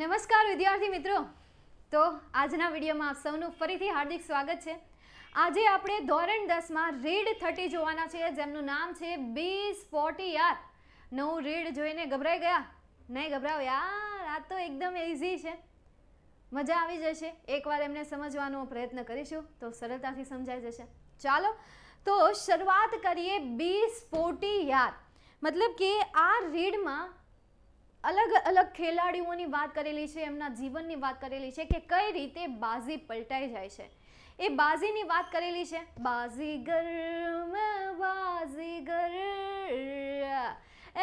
नमस्कार विद्यार्थी मित्रों तो आज ना वीडियो में आप सबनो ફરીથી हार्दिक स्वागत છે આજે આપણે ધોરણ 10 માં રીડ 30 જોવાના છે જેમ નું નામ છે B 40 यार નવું રીડ જોઈને ગભરાઈ ગયા નહીં ગભરાઓ યાર આ તો એકદમ ઈઝી છે મજા આવી જશે એકવાર એમને સમજવાનો પ્રયત્ન કરીશું તો સરળતાથી સમજાઈ જશે ચાલો તો શરૂઆત કરીએ B 40 यार મતલબ કે આ રીડ માં अलग अलग અલગ અલગ ખેલાડીઓની વાત કરેલી છે એમના જીવનની વાત કરેલી છે કે કઈ રીતે બાજી પલટાઈ જાય છે એ બાજીની વાત કરેલી છે બાજીગર बाजीगर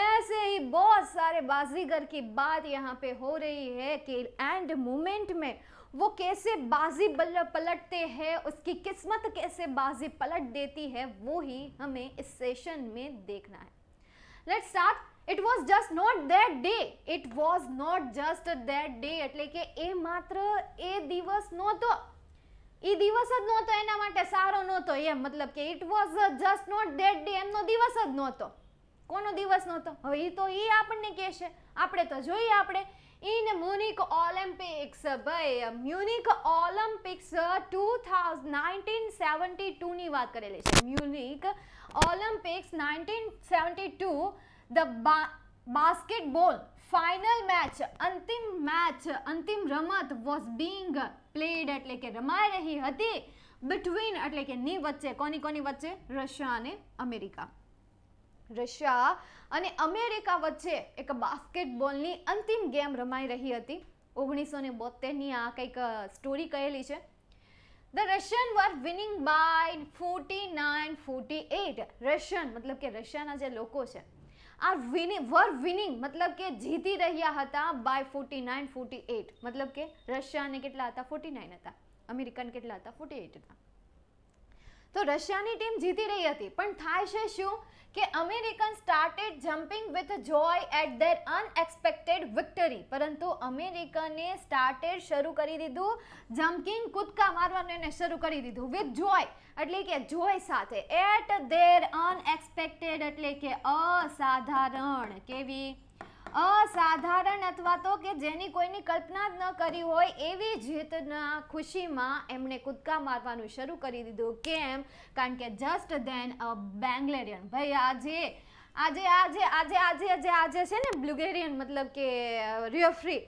ऐसे ही बहुत सारे बाजीगर की बात यहाँ पे हो रही है कि एंड मोमेंट में वो कैसे बाजी पलटते हैं उसकी किस्मत कैसे बाजी पलट देती है वो ही हमें इस सेशन में देखना है let's start it was just not that day it was not just that day એટલે કે એ માત્ર એ દિવસ નહોતો એ દિવસ જ નહોતો એના માટે સારો નહોતો એમ મતલબ કે it was just not that day એમનો દિવસ જ નહોતો કોનો દિવસ નહોતો હવે એ તો એ આપણને કહેશે આપણે તો જોઈએ આપણે ઇન મ્યુનિક ઓલિમ્પિક્સ ભાઈ Munich Olympics two thousand nineteen seventy ટુની વાત કરેલી છે Munich Olympics nineteen seventy two the basketball final match अंतिम मैच अंतिम रमत वाज़ बीइंग प्लेड એટલે કે રમાઈ રહી હતી બિટવીન એટલે કે ની વચ્ચે કોની કોની વચ્ચે રશિયા અને અમેરિકા રશિયા અને અમેરિકા વચ્ચે એક બાસ્કેટબોલની અંતિમ ગેમ રમાઈ રહી હતી 1972 ની આ કઈક સ્ટોરી કહેલી છે the Russian ワー winning by 49 48 Russian મતલબ કે રશિયાના જે લોકો છે આર વિનિંગ વર વિનિંગ મતલબ કે જીતી રહ્યા હતા by forty nine forty eight મતલબ કે રશિયાને કેટલા હતા ફોર્ટી નાઇન હતા અમેરિકન કેટલા હતા ફોર્ટી એટ હતા તો રશિયાની ટીમ જીતી રહી હતી પણ થાય છે શું કે American started jumping with Joy at the unexpected victory પરંતુ અમેરિકાને સ્ટાર્ટેડ શરૂ કરી દીધું જમ્પિંગ કૂદકા મારવાનું એને શરૂ કરી દીધું વિથ Joy એટલે કે Joy સાથે એટ ધ અનએક્સ્પેક્ટેડ એટલે કે અસાધારણ કેવી અસાધારણ અથવા તો કે જેની કોઈની કલ્પના જ ન કરી હોય એવી જીતના ખુશીમાં એમણે કૂદકા મારવાનું શરૂ કરી દીધું કેમ કારણ કે જસ્ટ ધેન અ બેંગ્લેરિયન ભાઈ આજે આજે આજે આજે આજે આજે આજે છે ને બ્લુગેરિયન મતલબ કે રેફરી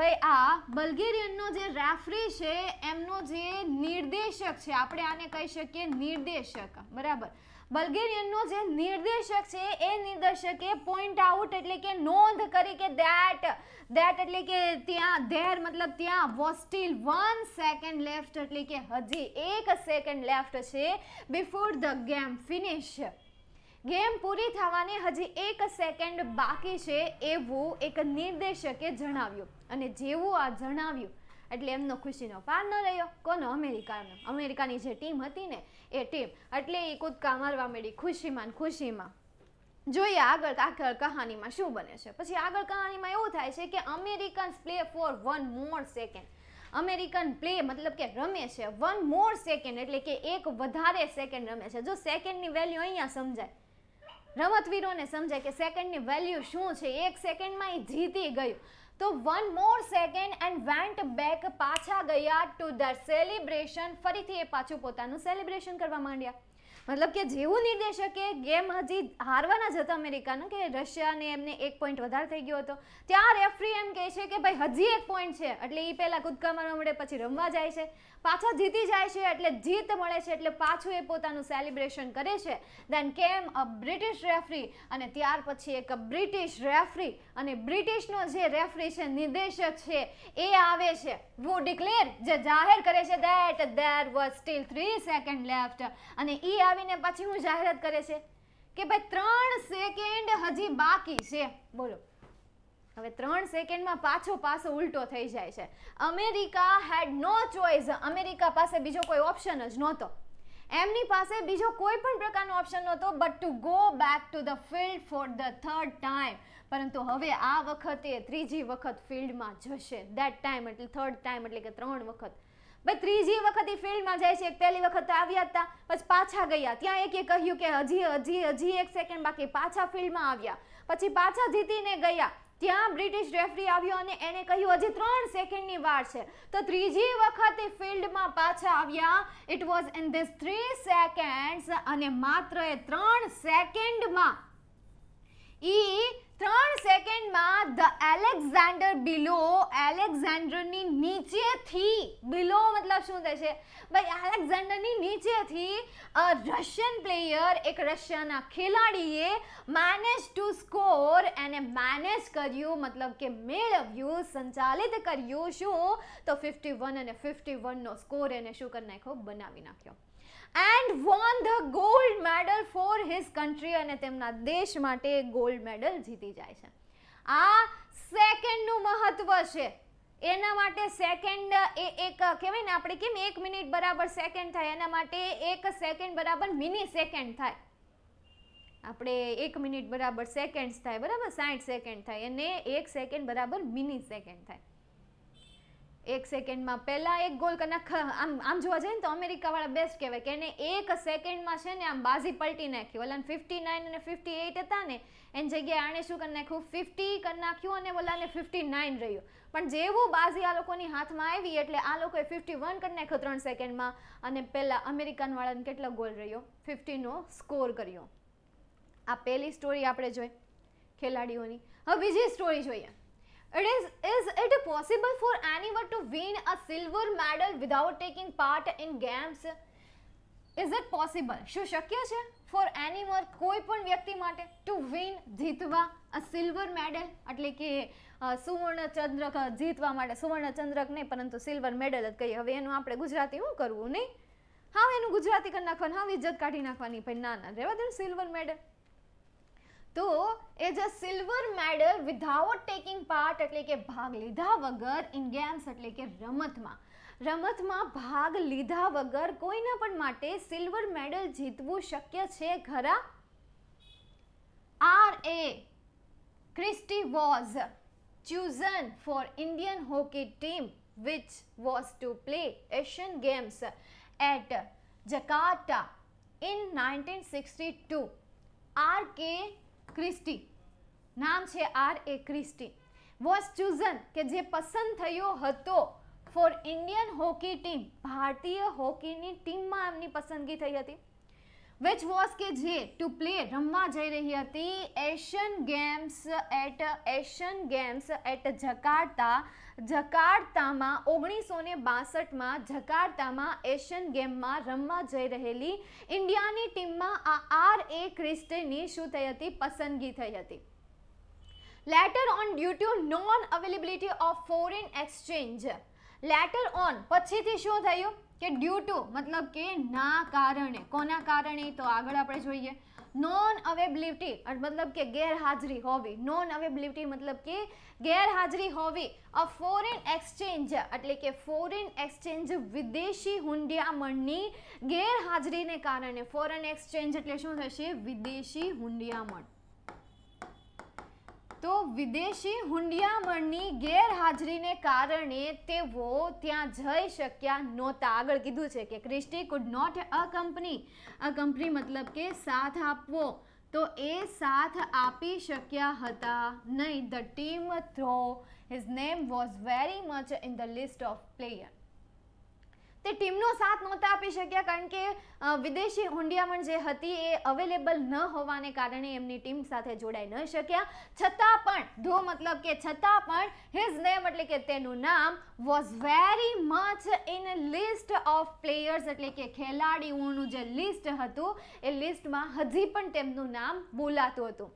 ભાઈ આ બલ્ગેરિયનનો જે રેફરી છે એમનો જે નિર્દેશક છે આપણે આને કહી શકીએ નિર્દેશક બરાબર બલ્ગેરિયનનો જે નિર્દેશક છે એ નિર્દેશકે પોઈન્ટ આઉટ એટલે કે નોંધ કરી કે દેટ દેટ એટલે કે ત્યાં ધેર મતલબ ત્યાં was still one second left એટલે કે હજી એક સેકન્ડ લેફ્ટ છે before the game finish game પૂરી થવાની હજી એક સેકન્ડ બાકી છે એવું એક નિર્દેશકે જણાવ્યું અને જેવું આ જણાવ્યું એટલે એમનો ખુશીનો પાર ન રહ્યો કોનો અમેરિકાનો અમેરિકાની જે ટીમ હતી ને એ ટીમ એટલે એ કૂદકા મારવા માંડી ખુશીમાં ખુશીમાં જોઈએ આગળ આગળ કહાનીમાં શું બને છે પછી આગળ કહાનીમાં એવું થાય છે કે American play for one more second American play મતલબ કે રમે છે વન મોર સેકન્ડ એટલે કે એક વધારે સેકન્ડ રમે છે જો સેકન્ડની વેલ્યુ અહીંયા સમજાય રમતવીરોને સમજાય કે સેકન્ડની વેલ્યુ શું છે એક સેકન્ડમાં એ જીતી ગયું તો one more second and went back પાછા ગયા ટુ ધ સેલિબ્રેશન ફરીથી એ પાછું પોતાનું સેલિબ્રેશન કરવા માંડ્યા મતલબ કે જેવું નિર્દેશકે ગેમ હજી હારવાના જ હતા અમેરિકાનું કે રશિયાને એમને એક પોઈન્ટ વધારે થઈ ગયો હતો ત્યાં રેફરી એમ કહે છે કે ભાઈ હજી એક પોઈન્ટ છે એટલે એ પહેલાં કૂદકા મારવા મળે પછી રમવા જાય છે પાછા જીતી જાય છે એટલે જીત મળે છે એટલે પાછું એ પોતાનું સેલિબ્રેશન કરે છે દેન કેમ અ બ્રિટિશ રેફરી અને ત્યાર પછી એક બ્રિટિશ રેફરી અને બ્રિટિશનો જે રેફરી છે નિર્દેશક છે એ આવે છે વો ડિક્લેર જે જાહેર કરે છે that there was still three second left અને એ આવીને પછી હું જાહેરાત કરે છે કે ભાઈ ત્રણ સેકન્ડ હજી બાકી છે બોલો હવે ત્રણ સેકન્ડમાં પાછો પાસો ઉલટો થઈ જાય છે America had no choice America પાસે બીજો કોઈ ઓપ્શન જ નહોતો એમની પાસે બીજો કોઈ પણ પ્રકારનો ઓપ્શન નહોતો but to go back to the field for the third time પરંતુ હવે આ વખતે ત્રીજી વખત ફિલ્ડમાં જશે દેટ ટાઈમ એટલે થર્ડ ટાઈમ એટલે કે ત્રણ વખત ભાઈ ત્રીજી વખત એ ફિલ્ડમાં જાય છે એક પહેલી વખત આવ્યા હતા પછી પાછા ગયા ત્યાં એકે કહ્યું કે હજી હજી હજી એક સેકન્ડ બાકી પાછા ફિલ્ડમાં આવ્યા પછી પાછા જીતીને ગયા ત્યાં બ્રિટિશ રેફરી આવ્યો અને એને કહ્યું હજી ત્રણ સેકન્ડની વાર છે તો ત્રીજી વખતે ફિલ્ડમાં પાછા આવ્યા it was in this three seconds અને માત્ર એ ત્રણ સેકન્ડમાં ઈ ત્રણ સેકન્ડમાં ધ એલેક્ઝાન્ડર બિલો એલેક્ઝાન્ડરની નીચેથી બિલો મતલબ શું થશે ભાઈ એલેક્ઝાન્ડરની નીચેથી રશિયન પ્લેયર એક રશિયાના ખેલાડીએ મેનેજ ટુ સ્કોર એને મેનેજ કર્યું મતલબ કે મેળવ્યું સંચાલિત કર્યું શું તો ફિફ્ટી વન અને ફિફ્ટી વનનો સ્કોર એને શું કરી નાખ્યો બનાવી નાખ્યો and won the gold medal for his country અને તેમના દેશ માટે ગોલ્ડ મેડલ જીતી જાય છે આ સેકન્ડનું મહત્વ છે એના માટે સેકન્ડ એ એક કહેવાય ને આપણે કેમ એક મિનિટ બરાબર સેકન્ડ થાય એના માટે એક સેકન્ડ બરાબર મિની સેકન્ડ થાય આપણે એક મિનિટ બરાબર સેકન્ડ્સ થાય બરાબર સાઠ સેકન્ડ થાય અને એક સેકન્ડ બરાબર મિની સેકન્ડ થાય એક સેકન્ડમાં પહેલાં એક ગોલ કરી આમ આમ જોવા જઈએ ને તો અમેરિકાવાળા બેસ્ટ કહેવાય કે એને એક સેકન્ડમાં છે ને આમ બાજી પલટી નાખી ઓલાને ફિફ્ટી નાઇન અને ફિફ્ટી એઇટ હતા ને એની જગ્યાએ આણે શું કરી નાખ્યું ફિફ્ટી કરી નાખ્યું અને ઓલાને ફિફ્ટી નાઇન રહ્યું પણ જેવું બાજી આ લોકોની હાથમાં આવી એટલે આ લોકોએ ફિફ્ટી વન કરી નાખ્યો ત્રણ સેકન્ડમાં અને પહેલાં અમેરિકનવાળાને કેટલો ગોલ રહ્યો ફિફ્ટીનો સ્કોર કર્યો આ પહેલી સ્ટોરી આપણે જોઈ ખેલાડીઓની હવે બીજી સ્ટોરી જોઈએ It is, is it possible for anyone to win a silver medal without taking part in games? Is it possible? શું શક્ય છે ફોર એનીવર કોઈ પણ વ્યક્તિ માટે ટુ વિન જીતવા અ સિલ્વર મેડલ એટલે કે સુવર્ણ ચંદ્રક જીતવા માટે સુવર્ણ ચંદ્રક નહીં પરંતુ સિલ્વર મેડલ જ કહીએ હવે એનું આપણે ગુજરાતી શું કરવું નહીં હા એનું ગુજરાતી કરી નાખવાનું હવે ઇજ્જત કાઢી નાખવાની ભાઈ ના ના રહેવા દે સિલ્વર મેડલ તો એ જો silvers medal without taking part એટલે કે ભાગ લીધા વગર in games એટલે કે રમતમાં રમતમાં ભાગ લીધા વગર કોઈના પણ માટે silver medal જીતવું શક્ય છે ઘરે R A Christy was chosen for Indian hockey team which was to play Asian Games at Jakarta in 1962 R K Christy નામ છે R A Christy was chosen કે જે પસંદ થયો હતો ફોર ઇન્ડિયન હોકી ટીમ ભારતીય હોકીની ટીમમાં એમની પસંદગી થઈ હતી વિચ વોઝ કે જે ટુ પ્લે રમવા જઈ રહી હતી Asian Games at Asian Games at Jakarta જકાર્તામાં ઓગણીસો ને બાસઠમાં જકાર્તામાં એશિયન ગેમમાં રમવા જઈ રહેલી ઇન્ડિયાની ટીમમાં આ આર એ ક્રિસ્ટેની શું થઈ હતી પસંદગી થઈ હતી later on due to non availability of foreign exchange later on પછીથી શું થયું કે ડ્યુ ટુ મતલબ કે ના કારણે કોના કારણે તો આગળ આપણે જોઈએ નોન અવેલેબિલિટી મતલબ કે ગેરહાજરી હોય વી નોન અવેલેબિલિટી મતલબ કે ગેરહાજરી હોય વી અ ફોરેન એક્સચેન્જ એટલે કે ફોરેન એક્સચેન્જ વિદેશી હુંડિયામણની ગેરહાજરીને કારણે ફોરેન એક્સચેન્જ એટલે શું થશે વિદેશી હુંડિયામણ તો વિદેશી હુંડિયામણની ગેરહાજરીને કારણે તેઓ ત્યાં જઈ શક્યા નહોતા આગળ કીધું છે કે Christy could not accompany accompany મતલબ કે સાથ આપવો તો એ સાથ આપી શક્યા હતા નહીં the team though his name was very much in the list of player તે ટીમ નો સાથ નહોતા આપી શક્યા કારણ કે વિદેશી હોંડીયા મંજે હતી એ अवेलेबल ન હોવાને કારણે એમની ટીમ સાથે જોડાઈ ન શક્યા છતાં પણ તો મતલબ કે છતાં પણ હિસ નેમ એટલે કે તેનું નામ was very much in list of players એટલે કે ખેલાડીઓની જે લિસ્ટ હતું એ લિસ્ટ માં હજી પણ તેમનું નામ બોલાતું હતું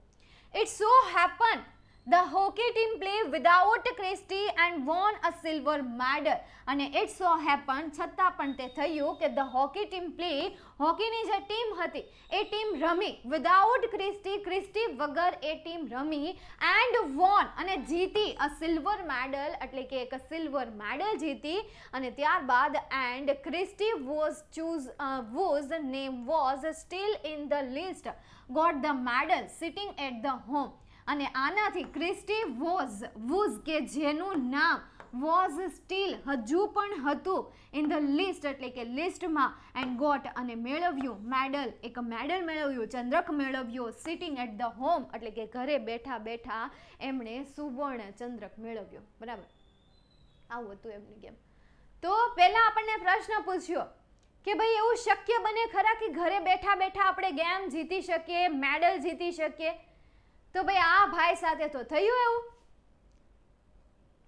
it so happen The hockey team played without Christie and won a silver medal. અને it so happened છતાં પણ તે થયું કે the hockey team play હોકીની જે ટીમ હતી એ ટીમ રમી without Christie ક્રિસ્ટી વગર એ ટીમ રમી એન્ડ વોન અને જીતી અ સિલ્વર મેડલ એટલે કે એક સિલ્વર મેડલ જીતી અને ત્યારબાદ and Christie was choose was name was still in the list got the medal sitting at the home અને આનાથી ક્રિસ્ટી વોઝ વુઝ કે જેનું નામ વોઝ સ્ટીલ હજુ પણ હતું ઇન ધ લિસ્ટ એટલે કે લિસ્ટમાં એન્ડ ગોટ અને મેળવ્યું મેડલ એક મેડલ મેળવ્યું ચંદ્રક મેળવ્યો સિટિંગ એટ ધ હોમ એટલે કે ઘરે બેઠા બેઠા એમણે સુવર્ણ ચંદ્રક મેળવ્યો બરાબર આવું હતું એમની ગેમ તો પહેલાં આપણને પ્રશ્ન પૂછ્યો કે ભાઈ એવું શક્ય બને ખરા કે ઘરે બેઠા બેઠા આપણે ગેમ જીતી શકીએ મેડલ જીતી શકીએ તો ભાઈ આ ભાઈ સાથે તો થયું એવું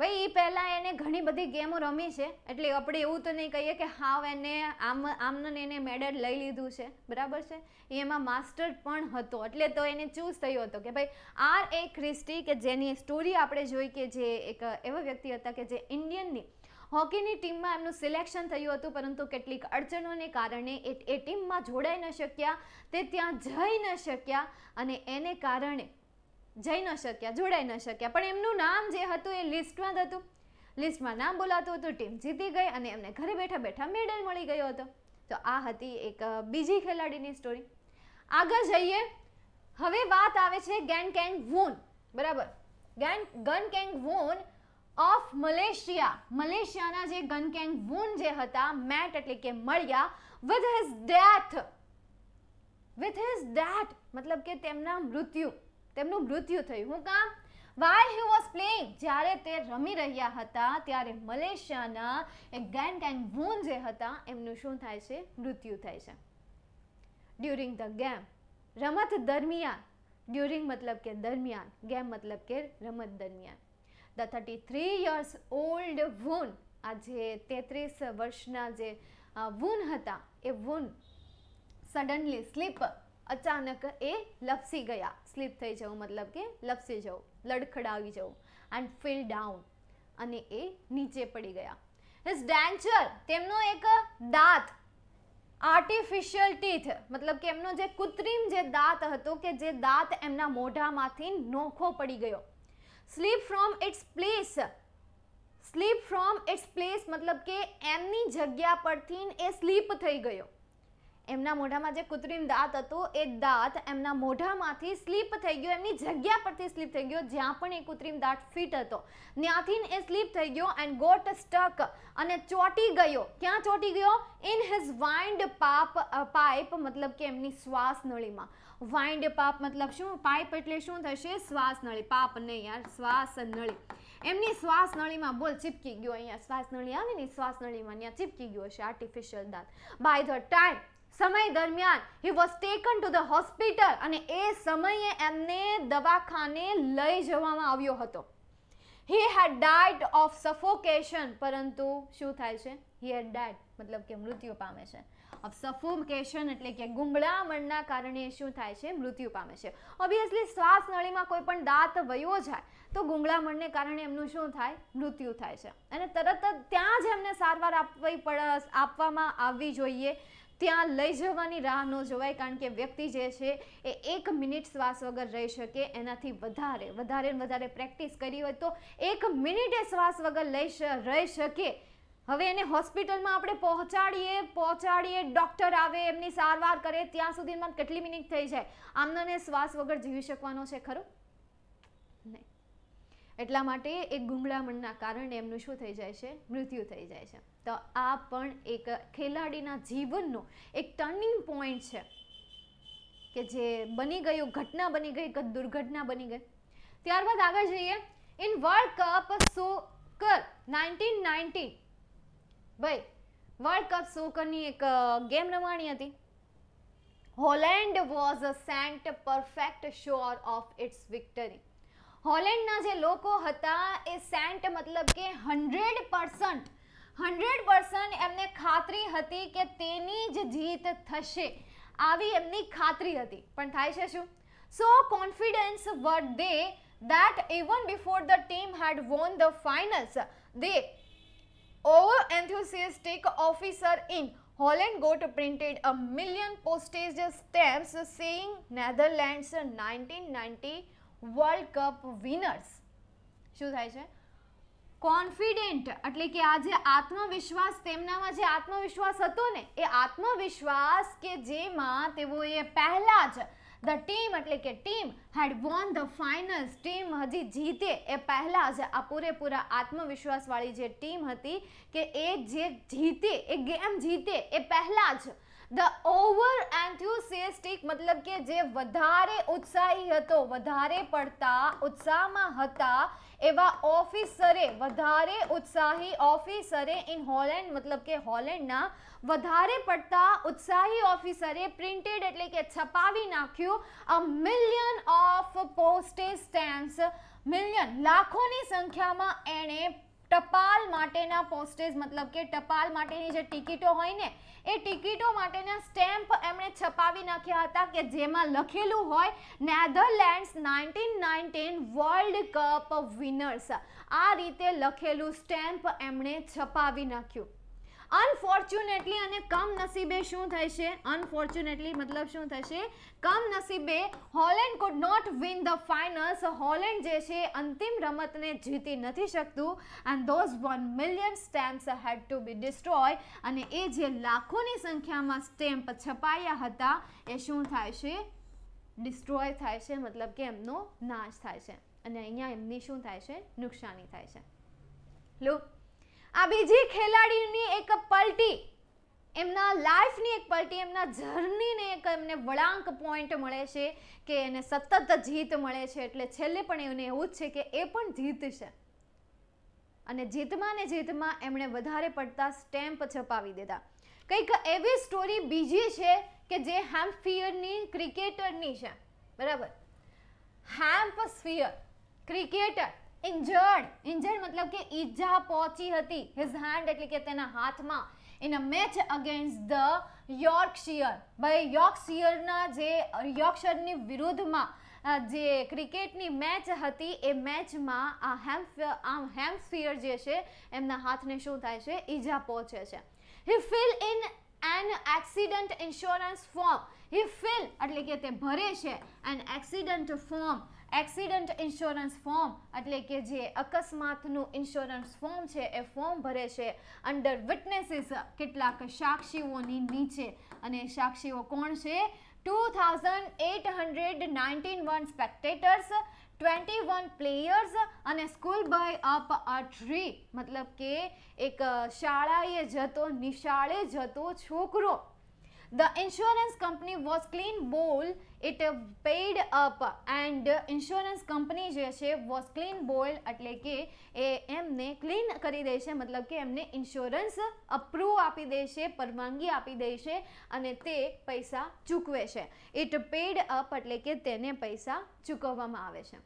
ભાઈ એ પહેલા એને ઘણી બધી ગેમો રમી છે એટલે આપણે એવું તો નહી કહીએ કે હા એને આમ આમન એને મેડલ લઈ લીધું છે બરાબર છે એમાં માસ્ટર પણ હતો એટલે તો એને ચૂઝ થયો હતો કે ભાઈ આર એ ક્રિસ્ટી કે જેની સ્ટોરી આપણે જોઈ કે જે એક એવો વ્યક્તિ હતા કે જે ઇન્ડિયન ની हॉकी ની ટીમ માં એનું સિલેક્શન થયું હતું પરંતુ કેટલીક અડચણોને કારણે એ એ ટીમ માં જોડાઈ ન શક્યા તે ત્યાં જઈ ન શક્યા અને એને કારણે જઈ ન શક્યા જોડાઈ ન શક્યા પણ એમનું નામ જે હતું એ લિસ્ટમાં જ હતું લિસ્ટમાં નામ બોલાતું હતું ટીમ જીતી ગઈ અને એમને ઘરે બેઠા બેઠા મેડલ મળી ગયો હતો તો આ હતી એક બીજી ખેલાડીની સ્ટોરી આગળ જઈએ હવે વાત આવે છે ગેન કેંગ વોન બરાબર Gen Gan Keng Won of Malaysia મલેશિયાના જે ગન કેંગ વોન જે હતા મેટ એટલે કે મળ્યા with his death with his death મતલબ કે તેમના મૃત્યુ તેમનું મૃત્યુ થયું હું કામ વાય હી વોઝ પ્લેઇંગ જ્યારે તે રમી રહ્યા હતા ત્યારે મલેશિયાના એક ગેન ગેન વૂન જે હતા એમનું શું થાય છે મૃત્યુ થાય છે ડ્યુરિંગ ધ ગેમ રમત દરમિયાન ડ્યુરિંગ મતલબ કે દરમિયાન ગેમ મતલબ કે રમત દરમિયાન the thirty three years old won આજે તેત્રીસ વર્ષના જે વૂન હતા એ વૂન સડનલી સ્લીપર અચાનક એ લપસી ગયો સ્લિપ થઈ જવું મતલબ કે લપસી જાવ લડખડાવી જાવ એન્ડ ફેલ ડાઉન અને એ નીચે પડી ગયો હિઝ ડેન્ચર તેમનો એક દાંત આર્ટિફિશિયલ ટીથ મતલબ કે એમનો જે કૃત્રિમ જે દાંત હતો કે જે દાંત એમના મોઢામાંથી નોખો પડી ગયો slip from its place slip from its place મતલબ કે એમની જગ્યા પરથી એ સ્લિપ થઈ ગયો એમના મોઢામાં જે કૃત્રિમ દાત હતો એ દાત એમના મોઢામાંથી સ્લિપ થઈ ગયો એમની જગ્યા પર થી સ્લિપ થઈ ગયો જ્યાં પણ એક કૃત્રિમ દાત ફિટ હતો ન્યાથીન એ સ્લિપ થઈ ગયો એન્ડ ગોટ સ્ટક અને ચોટી ગયો ક્યાં ચોટી ગયો in his wind pap pipe મતલબ કે એમની શ્વાસ નળીમાં વાઇન્ડ પાપ મતલબ શું પાઇપ એટલે શું થશે શ્વાસ નળી પાપ નહીં યાર શ્વાસ નળી એમની શ્વાસ નળીમાં બોલ ચીપકી ગયો અહીંયા શ્વાસ નળી આવી ને શ્વાસ નળીમાં અહીંયા ચીપકી ગયો છે આર્ટિફિશિયલ દાત બાય ધ ટાઇમ સમય દરમિયાન he was taken to the hospital અને એ સમયે એમને દવાખાને લઈ જવામાં આવ્યો હતો he had died of suffocation પરંતુ શું થાય છે હી હેડ ડાઈડ મતલબ કે મૃત્યુ પામે છે ઓફ સફોકેશન એટલે કે ગુંગળા મડના કારણે શું થાય છે મૃત્યુ પામે છે ઓબવિયસલી શ્વાસ નળીમાં કોઈ પણ દાત વયો જાય તો ગુંગળા મડને કારણે એમનું શું થાય મૃત્યુ થાય છે અને તરત જ ત્યાં જ એમને સારવાર આપવા આવવી જોઈએ ત્યાં લઈ જવાની રાહ ન જોવાય કારણ કે વ્યક્તિ જે છે એ એક મિનિટ શ્વાસ વગર રહી શકે એનાથી વધારે વધારે વધારે પ્રેક્ટિસ કરી હોય તો એક મિનિટે શ્વાસ વગર લઈ રહી શકે હવે એને હોસ્પિટલમાં આપણે પહોંચાડીએ પહોંચાડીએ ડૉક્ટર આવે એમની સારવાર કરે ત્યાં સુધીમાં કેટલી મિનિટ થઈ જાય આમનાને શ્વાસ વગર જીવી શકવાનો છે ખરું એટલા માટે એ ગુંગળામણના કારણે એમનું શું થઈ જાય છે મૃત્યુ થઈ જાય છે તો આ પણ એક ખેલાડીના જીવનનો એક ટર્નિંગ પોઈન્ટ છે કે જે બની ગયું ઘટના બની ગઈ કે દુર્ઘટના બની ગઈ ત્યારબાદ આગળ જઈએ in world cup soccer nineteen nineteen ભાઈ વર્લ્ડ કપ સોકરની એક ગેમ રમાણી હતી Holland was a cent perfect sure of its victory હોલેન્ડના જે લોકો હતા એ સેન્ટ મતલબ કે હંડ્રેડ પર્સન્ટ હંડ્રેડ પર્સન્ટ એમને ખાતરી હતી કે તેની જ જીત થશે આવી એમની ખાતરી હતી પણ થાય છે શું so confidence were they that even before the team had won the finals, the over-enthusiastic officer in Holland got printed a million postage stamps saying Netherlands 1990 world cup winners should थायचे कॉन्फिडेंट એટલે કે આ જે આત્મવિશ્વાસ તેમનામાં જે આત્મવિશ્વાસ હતો ને એ આત્મવિશ્વાસ કે જે માં તેવો એ પેલા જ ધ ટીમ એટલે કે team had won the final team હજી જીતે એ પેલા છે આ પૂરે પૂરા આત્મવિશ્વાસ વાળી જે ટીમ હતી કે એ જે જીતે એ ગેમ જીતે એ પેલા જ ધ ઓવર એન્થ્યુસિયસ્ટિક મતલબ કે જે વધારે ઉત્સાહી હતો વધારે પડતા ઉત્સાહમાં હતા એવા ઓફિસરે વધારે ઉત્સાહી ઓફિસરે ઇન હોલેન્ડ મતલબ કે હોલેન્ડના વધારે પડતા ઉત્સાહી ઓફિસરે પ્રિન્ટેડ એટલે કે છપાવી નાખ્યું a million of postage stamps million લાખોની સંખ્યામાં એણે ટપાલ માટીના પોસ્ટेज મતલબ કે ટપાલ માટીની જે ટિકિટો હોય ને એ ટિકિટો માટેના સ્ટેમ્પ એમણે છપાવી નાખ્યા હતા કે જેમાં લખેલું હોય Netherlands 1919 world cup of winners આ રીતે લખેલું સ્ટેમ્પ એમણે છપાવી નાખ્યું અનફોર્ચ્યુનેટલી અને કમ નસીબે શું થશે અનફોર્ચ્યુનેટલી મતલબ શું થશે કમ નસીબે Holland could not win the finals Holland જે છે અંતિમ રમતને જીતી નથી શકતું and those one million stamps had to be destroy અને એ જે લાખોની સંખ્યામાં સ્ટેમ્પ છપાયા હતા એ શું થાય છે ડિસ્ટ્રોય થાય છે મતલબ કે એમનો નાશ થાય છે અને અહીંયા એમની શું થાય છે નુકસાની થાય છે લો આ બીજી ખેલાડીની એક પલટી એમના લાઈફની એક પલટી એમના જર્નીને એક એમને વળાંક પોઈન્ટ મળે છે કે એને સતત જીત મળે છે એટલે છેલ્લે પણ એને એવું જ છે કે એ પણ જીતશે અને જીતમાં ને જીતમાં એમણે વધારે પડતા સ્ટેમ્પ છપાવી દીધા કંઈક એવી સ્ટોરી બીજી છે કે જે હેમ્પફિયરની ક્રિકેટરની છે બરાબર હેમ્પસ્ફિયર ક્રિકેટર ઇન્જર્ડ ઇન્જર્ડ મતલબ કે ઈજા પહોંચી હતી હિઝ હેન્ડ એટલે કે તેના હાથમાં in a match against the Yorkshire ભાઈ યોર્કશિયરના જે યોર્કશિયરની વિરુદ્ધમાં જે ક્રિકેટની મેચ હતી એ મેચમાં આ હેમ્ફિયર આમ હેમ્ફિયર જે છે એમના હાથને શું થાય છે ઈજા પહોંચે છે he fill in an accident insurance form he fill એટલે કે તે ભરે છે an accident form accident insurance form એટલે કે જે અકસ્માત નું ઇન્સ્યોરન્સ ફોર્મ છે એ ફોર્મ ભરે છે અન્ડર વિટનેસિસ કેટલાક સાક્ષીઓ ની નીચે અને સાક્ષીઓ કોણ છે 2819 સ્પેક્ટેટર્સ 21 પ્લેયર્સ અને school by up a tree મતલબ કે એક શાળા જે જતો નિશાળે જતો છોકરો The insurance company was clean bowl. It paid up and insurance company જે છે was clean bowl એટલે કે એ એમને ક્લીન કરી દે છે મતલબ કે એમને ઇન્સ્યોરન્સ અપ્રૂવ આપી દે છે પરવાનગી આપી દે છે અને તે પૈસા ચૂકવે છે ઇટ પેડ અપ એટલે કે તેને પૈસા ચૂકવવામાં આવે છે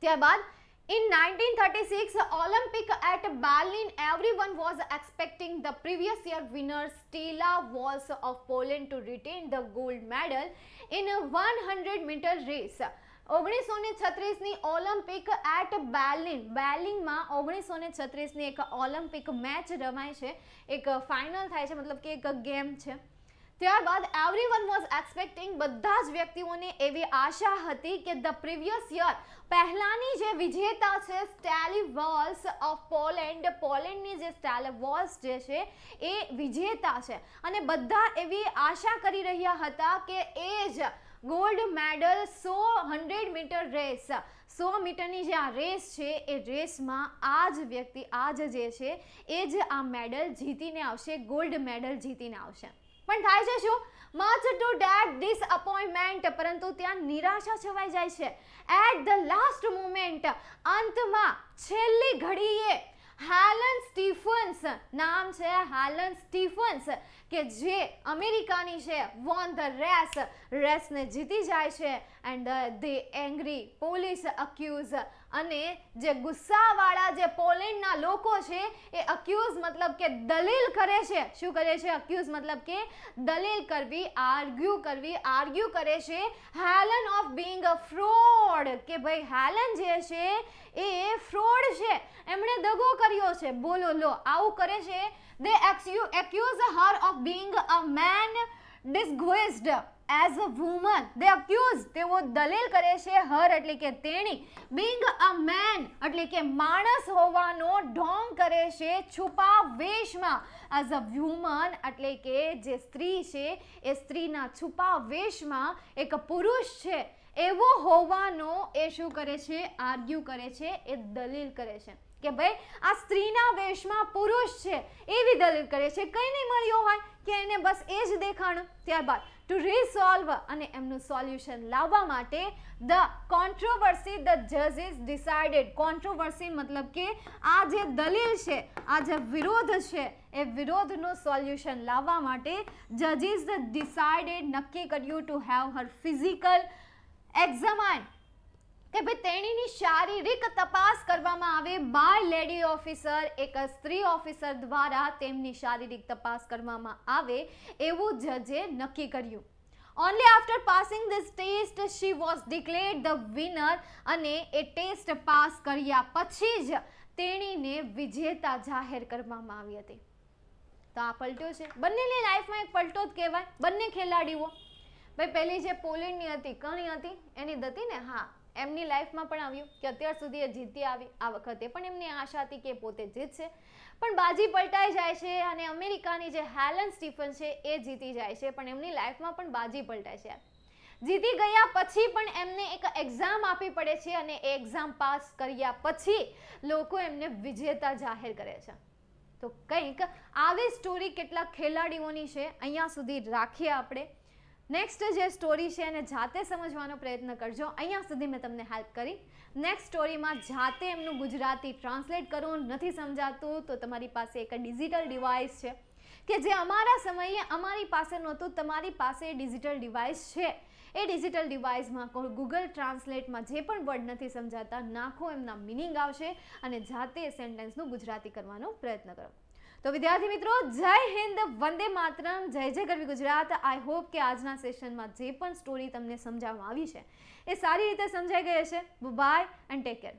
ત્યારબાદ In 1936 Olympic at Berlin, everyone was expecting the previous year winner Stella Walls of Poland to retain the gold medal in a 100 meter race. ઓગણીસો ને છત્રીસની ઓલિમ્પિક એટ બેર્લિન બેર્લિનમાં ઓગણીસો ને છત્રીસની એક ઓલિમ્પિક મેચ રમાય છે એક ફાઇનલ થાય છે મતલબ કે એક ગેમ છે ત્યારબાદ एवरीवन વોઝ એક્સપેક્ટિંગ બધા જ વ્યક્તિઓને એવી આશા હતી કે ધ પ્રીવિયસ યર પહેલાની જે વિજેતા છે સ્ટેલી વોલ્સ ઓફ પોલેન્ડ પોલેન્ડની જે સ્ટેલી વોલ્સ છે એ વિજેતા છે અને બધા એવી આશા કરી રહ્યા હતા કે એ જ ગોલ્ડ મેડલ 100 મીટર રેસ 100 મીટરની જે રેસ છે એ રેસમાં આજ વ્યક્તિ આજ જે છે એ જ આ મેડલ જીતીને આવશે ગોલ્ડ મેડલ જીતીને આવશે પણ થાય છે શું મચ ટુ ડેટ ડિસઅપોઇન્ટમેન્ટ પરંતુ ત્યાં નિરાશા છવાઈ જાય છે એટ ધ લાસ્ટ મોમેન્ટ અંતમાં છેલ્લી ઘડીએ હાલન સ્ટીફન્સ નામ છે હાલન સ્ટીફન્સ કે જે અમેરિકાની છે વોન ધ રેસ રેસને જીતી જાય છે and the angry police accuse અને જે ગુસ્સાવાળા જે પોલેન્ડના લોકો છે એ અક્યુઝ મતલબ કે દલીલ કરે છે શું કરે છે અક્યુઝ મતલબ કે દલીલ કરવી આર્ગ્યુ કરવી આર્ગ્યુ કરે છે Helen of being a fraud કે ભાઈ હેલન જે છે એ ફ્રોડ છે એમણે દગો કર્યો છે બોલો લો આવું કરે છે they accuse her of being a man disguised as a woman they are accused તેઓ દલીલ કરે છે હર એટલે કે તેણી બિંગ અ મેન એટલે કે માણસ હોવાનો ઢોંગ કરે છે છુપાવ વેશમાં as a woman એટલે કે જે સ્ત્રી છે એ સ્ત્રીના છુપાવ વેશમાં એક પુરુષ છે એવો હોવાનો એ શું કરે છે આર્ગ્યુ કરે છે એ દલીલ કરે છે કે ભાઈ આ સ્ત્રીના વેશમાં પુરુષ છે એવી દલીલ કરે છે કઈ ન મળ્યો હોય કે એને બસ એ જ દેખાણ ત્યારબાદ ટુ રિસોલ્વ અને એમનું સોલ્યુશન લાવવા માટે ધ કોન્ટ્રોવર્સી ધ જજીસ ડિસાઇડેડ કોન્ટ્રોવર્સી મતલબ કે આ જે દલીલ છે આ જે વિરોધ છે એ વિરોધનું સોલ્યુશન લાવવા માટે જજીસ ડિસાઇડેડ નક્કી કર્યું to have her physical examine કે ભાઈ તેણીની શારીરિક તપાસ કરવામાં આવે બાય લેડી ઓફિસર એક સ્ત્રી ઓફિસર દ્વારા તેમની શારીરિક તપાસ કરવામાં આવે એવું જજે નક્કી કર્યું only after passing this test she was declared the winner અને એ ટેસ્ટ પાસ કર્યા પછી જ તેણીને વિજેતા જાહેર કરવામાં આવી હતી તો આ પલટો છે બંનેની લાઈફમાં એક પલટો જ કહેવાય બંને ખેલાડીઓ ભાઈ પહેલી જે પોલેન્ડની હતી કણી હતી એની હતી ને હા એમની લાઈફમાં પણ આવ્યું કે અત્યાર સુધી એ જીતી આવી આ વખતે પણ એમની આશા હતી કે પોતે જીતશે પણ બાજી પલટાઈ જાય છે અને અમેરિકાની જે હેલન સ્ટીફન છે એ જીતી જાય છે પણ એમની લાઈફમાં પણ બાજી પલટાય છે જીતી ગયા પછી પણ એમને એક એક્ઝામ આપવી પડે છે અને એ એક્ઝામ પાસ કર્યા પછી લોકો એમને વિજેતા જાહેર કરે છે તો કંઈક આવી સ્ટોરી કેટલા ખેલાડીઓની છે અહીંયા સુધી રાખીએ આપણે નેક્સ્ટ જે સ્ટોરી છે એને જાતે સમજવાનો પ્રયત્ન કરજો અહીંયા સુધી મેં તમને હેલ્પ કરી નેક્સ્ટ સ્ટોરીમાં જાતે એમનું ગુજરાતી ટ્રાન્સલેટ કરવું નથી સમજાતું તો તમારી પાસે એક ડિજિટલ ડિવાઇસ છે કે જે અમારા સમયે અમારી પાસે નહોતું તમારી પાસે ડિજિટલ ડિવાઇસ છે એ ડિજિટલ ડિવાઇસમાં કોઈ ગૂગલ ટ્રાન્સલેટમાં જે પણ વર્ડ નથી સમજાતા નાખો એમના મિનિંગ આવશે અને જાતે સેન્ટેન્સનું ગુજરાતી કરવાનો પ્રયત્ન કરો તો વિદ્યાર્થી મિત્રો જય હિન્દ વંદે માતરમ જય જય ગરવી ગુજરાત આઈ હોપ કે આજના સેશનમાં જે પણ સ્ટોરી તમને સમજાવવામાં આવી છે એ સારી રીતે સમજાઈ ગઈ હશે બાય એન્ડ ટેક કેર